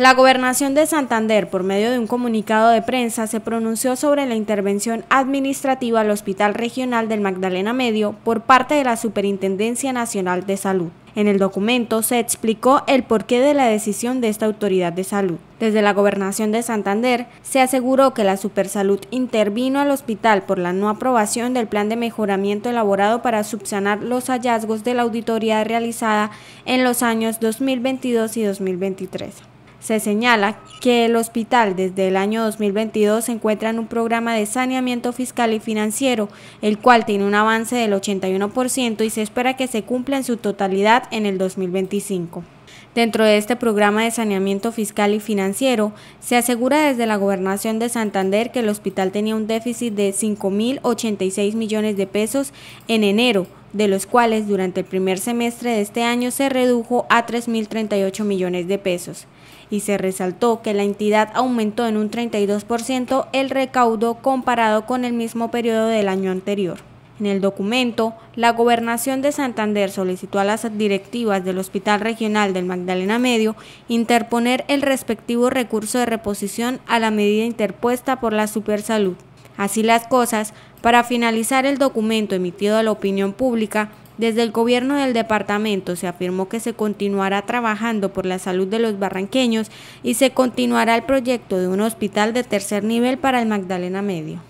La gobernación de Santander, por medio de un comunicado de prensa, se pronunció sobre la intervención administrativa al Hospital Regional del Magdalena Medio por parte de la Superintendencia Nacional de Salud. En el documento se explicó el porqué de la decisión de esta autoridad de salud. Desde la gobernación de Santander se aseguró que la Supersalud intervino al hospital por la no aprobación del plan de mejoramiento elaborado para subsanar los hallazgos de la auditoría realizada en los años 2022 y 2023. Se señala que el hospital desde el año 2022 se encuentra en un programa de saneamiento fiscal y financiero, el cual tiene un avance del 81% y se espera que se cumpla en su totalidad en el 2025. Dentro de este programa de saneamiento fiscal y financiero, se asegura desde la gobernación de Santander que el hospital tenía un déficit de 5.086 millones de pesos en enero, de los cuales durante el primer semestre de este año se redujo a 3.038 millones de pesos, y se resaltó que la entidad aumentó en un 32% el recaudo comparado con el mismo periodo del año anterior. En el documento, la Gobernación de Santander solicitó a las directivas del Hospital Regional del Magdalena Medio interponer el respectivo recurso de reposición a la medida interpuesta por la Supersalud. Así las cosas, para finalizar el documento emitido a la opinión pública, desde el gobierno del departamento se afirmó que se continuará trabajando por la salud de los barranqueños y se continuará el proyecto de un hospital de tercer nivel para el Magdalena Medio.